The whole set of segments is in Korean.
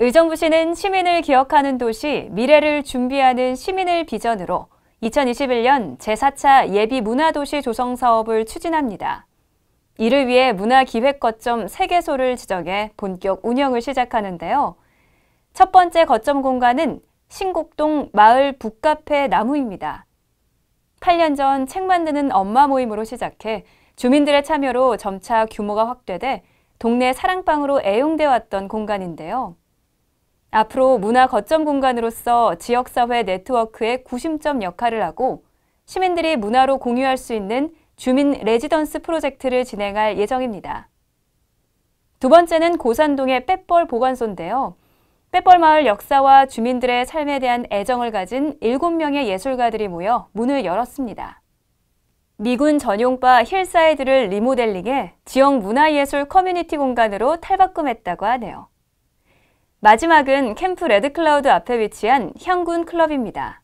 의정부시는 시민을 기억하는 도시, 미래를 준비하는 시민을 비전으로 2021년 제4차 예비 문화도시 조성 사업을 추진합니다. 이를 위해 문화기획거점 3개소를 지정해 본격 운영을 시작하는데요. 첫 번째 거점 공간은 신곡동 마을 북카페 나무입니다. 8년 전 책 만드는 엄마 모임으로 시작해 주민들의 참여로 점차 규모가 확대돼 동네 사랑방으로 애용돼 왔던 공간인데요. 앞으로 문화 거점 공간으로서 지역사회 네트워크의 구심점 역할을 하고 시민들이 문화로 공유할 수 있는 주민 레지던스 프로젝트를 진행할 예정입니다. 두 번째는 고산동의 빼뻘 보관소인데요. 빼뻘 마을 역사와 주민들의 삶에 대한 애정을 가진 7명의 예술가들이 모여 문을 열었습니다. 미군 전용바 힐사이드를 리모델링해 지역 문화예술 커뮤니티 공간으로 탈바꿈했다고 하네요. 마지막은 캠프 레드클라우드 앞에 위치한 향군 클럽입니다.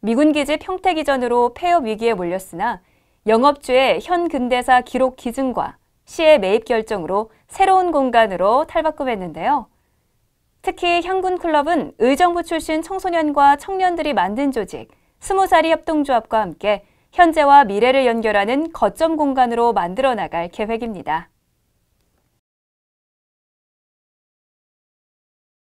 미군기지 평택 이전으로 폐업 위기에 몰렸으나 영업주의 현 근대사 기록 기증과 시의 매입 결정으로 새로운 공간으로 탈바꿈했는데요. 특히 향군 클럽은 의정부 출신 청소년과 청년들이 만든 조직, 스무살이 협동조합과 함께 현재와 미래를 연결하는 거점 공간으로 만들어 나갈 계획입니다.